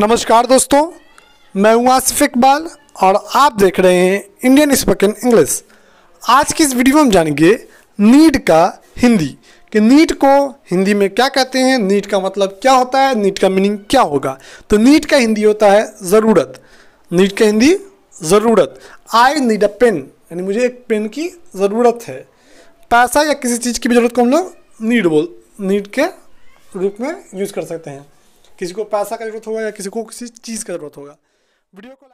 नमस्कार दोस्तों मैं हूं आसिफ इकबाल और आप देख रहे हैं इंडियन स्पोकन इंग्लिश आज की इस वीडियो में हम जानेंगे नीट का हिंदी कि नीट को हिंदी में क्या कहते हैं नीट का मतलब क्या होता है नीट का मीनिंग क्या होगा तो नीट का हिंदी होता है ज़रूरत नीट का हिंदी ज़रूरत आई नीड अ पेन यानी मुझे एक पेन की ज़रूरत है पैसा या किसी चीज़ की भी ज़रूरत को हम लोग नीड बोल नीड के रूप में यूज़ कर सकते हैं किसी को पैसा का जरूरत होगा या किसी को किसी चीज़ का जरूरत होगा वीडियो को